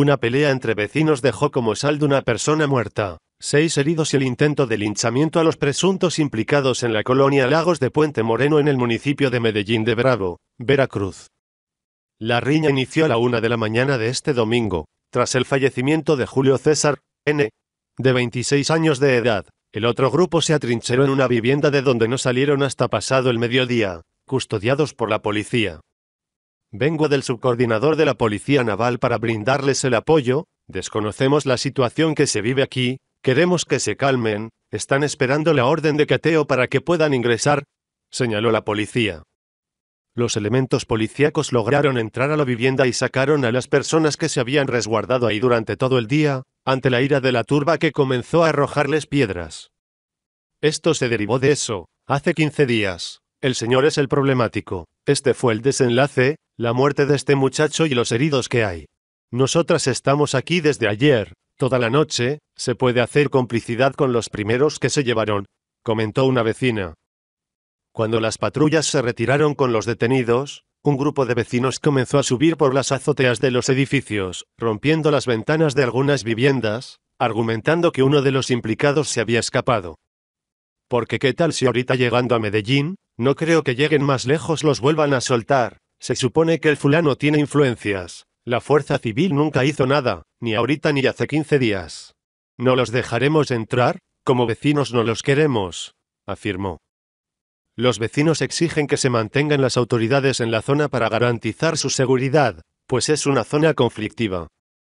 Una pelea entre vecinos dejó como saldo una persona muerta, seis heridos y el intento de linchamiento a los presuntos implicados en la colonia Lagos de Puente Moreno en el municipio de Medellín de Bravo, Veracruz. La riña inició a la una de la mañana de este domingo, tras el fallecimiento de Julio César, N., de 26 años de edad. El otro grupo se atrincheró en una vivienda de donde no salieron hasta pasado el mediodía, custodiados por la policía. Vengo del subcoordinador de la Policía Naval para brindarles el apoyo, desconocemos la situación que se vive aquí, queremos que se calmen, están esperando la orden de cateo para que puedan ingresar, señaló la policía. Los elementos policíacos lograron entrar a la vivienda y sacaron a las personas que se habían resguardado ahí durante todo el día, ante la ira de la turba que comenzó a arrojarles piedras. Esto se derivó de eso, hace 15 días. El señor es el problemático. Este fue el desenlace, la muerte de este muchacho y los heridos que hay. Nosotras estamos aquí desde ayer, toda la noche, se puede hacer complicidad con los primeros que se llevaron, comentó una vecina. Cuando las patrullas se retiraron con los detenidos, un grupo de vecinos comenzó a subir por las azoteas de los edificios, rompiendo las ventanas de algunas viviendas, argumentando que uno de los implicados se había escapado. Porque qué tal si ahorita llegando a Medellín, no creo que lleguen más lejos los vuelvan a soltar, se supone que el fulano tiene influencias. La fuerza civil nunca hizo nada, ni ahorita ni hace 15 días. No los dejaremos entrar, como vecinos no los queremos, afirmó. Los vecinos exigen que se mantengan las autoridades en la zona para garantizar su seguridad, pues es una zona conflictiva.